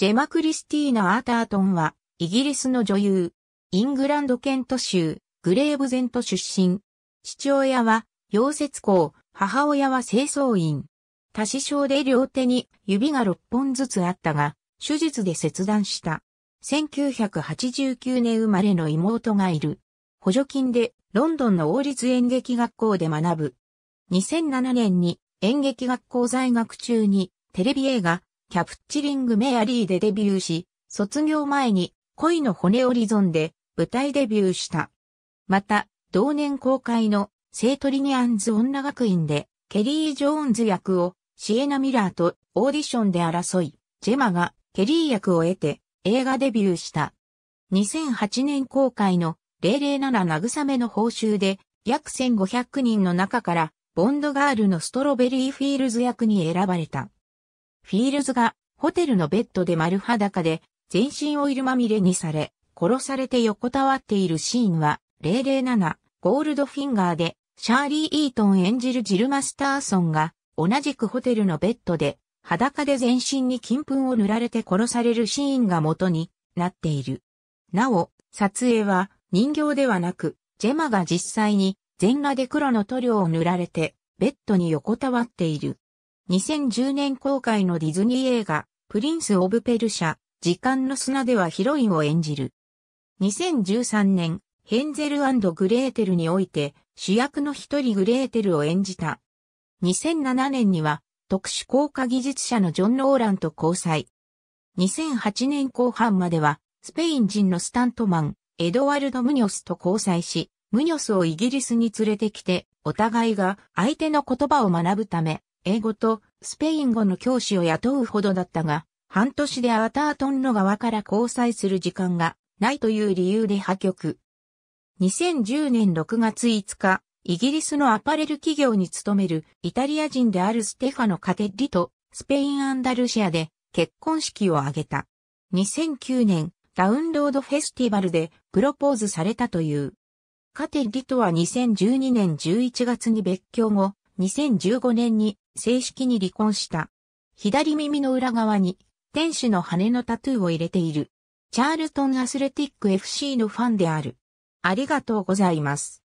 ジェマ・クリスティーナ・アータートンは、イギリスの女優、イングランドケント州、グレーブゼント出身。父親は、溶接工、母親は清掃員。多死症で両手に指が6本ずつあったが、手術で切断した。1989年生まれの妹がいる。補助金でロンドンの王立演劇学校で学ぶ。2007年に演劇学校在学中にテレビ映画キャプチリング・メアリーでデビューし、卒業前に恋の骨折り損で舞台デビューした。また、同年公開の聖トリニアンズ女学院でケリー・ジョーンズ役をシエナ・ミラーとオーディションで争い、ジェマがケリー役を得て映画デビューした。2008年公開の007慰めの報酬で約1500人の中からボンドガールのストロベリーフィールズ役に選ばれた。フィールズがホテルのベッドで丸裸で全身オイルまみれにされ、殺されて横たわっているシーンは007ゴールドフィンガーでシャーリー・イートン演じるジル・マスターソンが同じくホテルのベッドで裸で全身に金粉を塗られて殺されるシーンが元になっている。なお、撮影は人形ではなく、ジェマが実際に全裸で黒の塗料を塗られてベッドに横たわっている。2010年公開のディズニー映画、プリンス・オブ・ペルシャ、時間の砂ではヒロインを演じる。2013年、ヘンゼルグレーテルにおいて、主役の一人グレーテルを演じた。2007年には、特殊効果技術者のジョン・ローランと交際。2008年後半までは、スペイン人のスタントマン、エドワルド・ムニョスと交際し、ムニョスをイギリスに連れてきて、お互いが相手の言葉を学ぶため、英語とスペイン語の教師を雇うほどだったが、半年でアータートンの側から交際する時間がないという理由で破局。2010年6月5日、イギリスのアパレル企業に勤めるイタリア人であるステファノ・カテッリとスペイン・アンダルシアで結婚式を挙げた。2009年、ダウンロードフェスティバルでプロポーズされたという。カテッリとは2012年11月に別居後、2015年に正式に離婚した。左耳の裏側に天使の羽のタトゥーを入れている。チャールトンアスレティック FC のファンである。ありがとうございます。